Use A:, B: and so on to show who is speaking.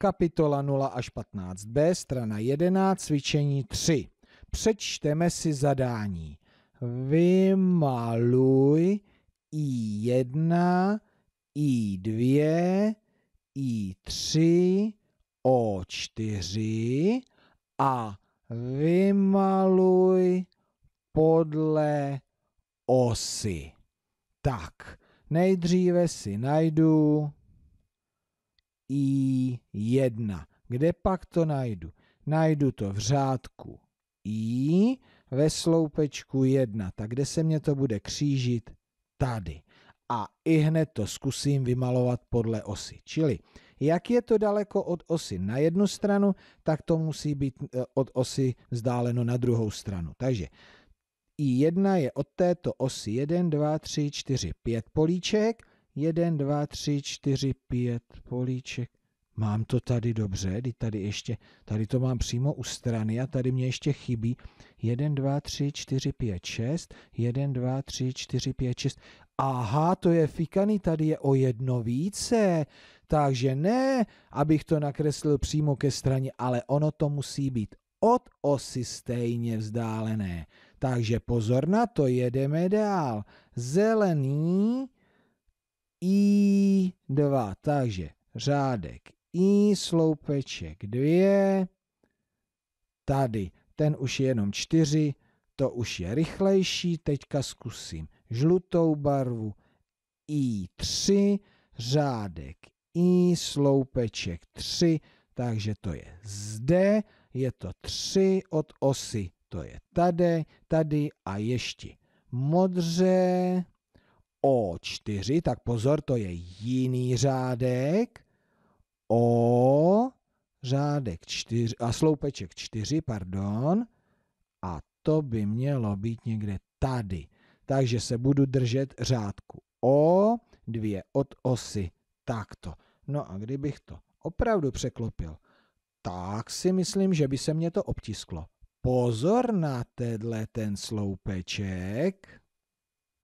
A: Kapitola 0 až 15b, strana 11, cvičení 3. Přečteme si zadání. Vymaluj I1, I2, I3, O4 a vymaluj podle osy. Tak, nejdříve si najdu i1. Kde pak to najdu? Najdu to v řádku I ve sloupečku 1. Tak kde se mě to bude křížit? Tady. A i hned to zkusím vymalovat podle osy. Čili jak je to daleko od osy na jednu stranu, tak to musí být e, od osy vzdáleno na druhou stranu. Takže I1 je od této osy 1, 2, 3, 4, 5 políček Jeden, dva, tři, čtyři, pět políček. Mám to tady dobře, kdy tady ještě, tady to mám přímo u strany a tady mě ještě chybí 1, 2, 3, 4, 5, 6, 1, 2, 3, 4, 5, 6. Aha, to je fikaný, tady je o jedno více, takže ne, abych to nakreslil přímo ke straně, ale ono to musí být od osy stejně vzdálené. Takže pozor na to, jedeme dál. Zelený, i2, takže řádek I, sloupeček 2, tady, ten už je jenom 4, to už je rychlejší, teďka zkusím žlutou barvu, I3, řádek I, sloupeček 3, takže to je zde, je to 3 od osy, to je tady, tady a ještě modře, O4, tak pozor, to je jiný řádek, O, řádek 4, a sloupeček 4, pardon, a to by mělo být někde tady. Takže se budu držet řádku O, dvě od osy, takto. No a kdybych to opravdu překlopil, tak si myslím, že by se mě to obtisklo. Pozor na tenhle ten sloupeček.